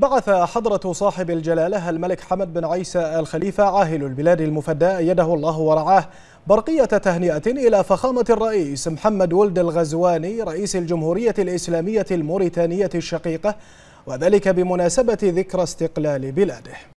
بعث حضرة صاحب الجلالة الملك حمد بن عيسى الخليفة عاهل البلاد المفدى أيده الله ورعاه برقية تهنئة إلى فخامة الرئيس محمد ولد الغزواني رئيس الجمهورية الإسلامية الموريتانية الشقيقة وذلك بمناسبة ذكرى استقلال بلاده